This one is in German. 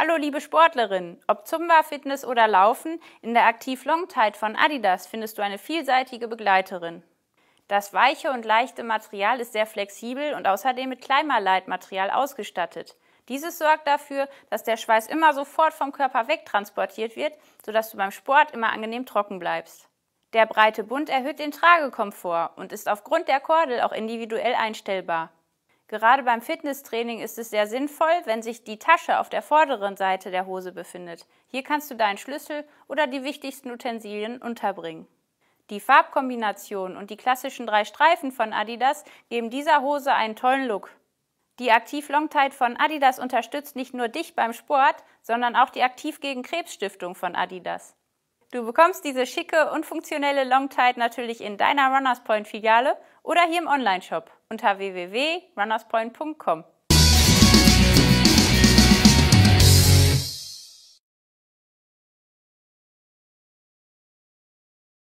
Hallo liebe Sportlerinnen, ob Zumba, Fitness oder Laufen, in der Aktiv Long Tide von Adidas findest du eine vielseitige Begleiterin. Das weiche und leichte Material ist sehr flexibel und außerdem mit Kleinmalerleitmaterial ausgestattet. Dieses sorgt dafür, dass der Schweiß immer sofort vom Körper wegtransportiert wird, sodass du beim Sport immer angenehm trocken bleibst. Der breite Bund erhöht den Tragekomfort und ist aufgrund der Kordel auch individuell einstellbar. Gerade beim Fitnesstraining ist es sehr sinnvoll, wenn sich die Tasche auf der vorderen Seite der Hose befindet. Hier kannst du deinen Schlüssel oder die wichtigsten Utensilien unterbringen. Die Farbkombination und die klassischen drei Streifen von Adidas geben dieser Hose einen tollen Look. Die Aktiv Long Longtide von Adidas unterstützt nicht nur dich beim Sport, sondern auch die Aktiv gegen Krebs Stiftung von Adidas. Du bekommst diese schicke und funktionelle Longtide natürlich in deiner Runners Point Filiale oder hier im Onlineshop unter www.runnerspoint.com.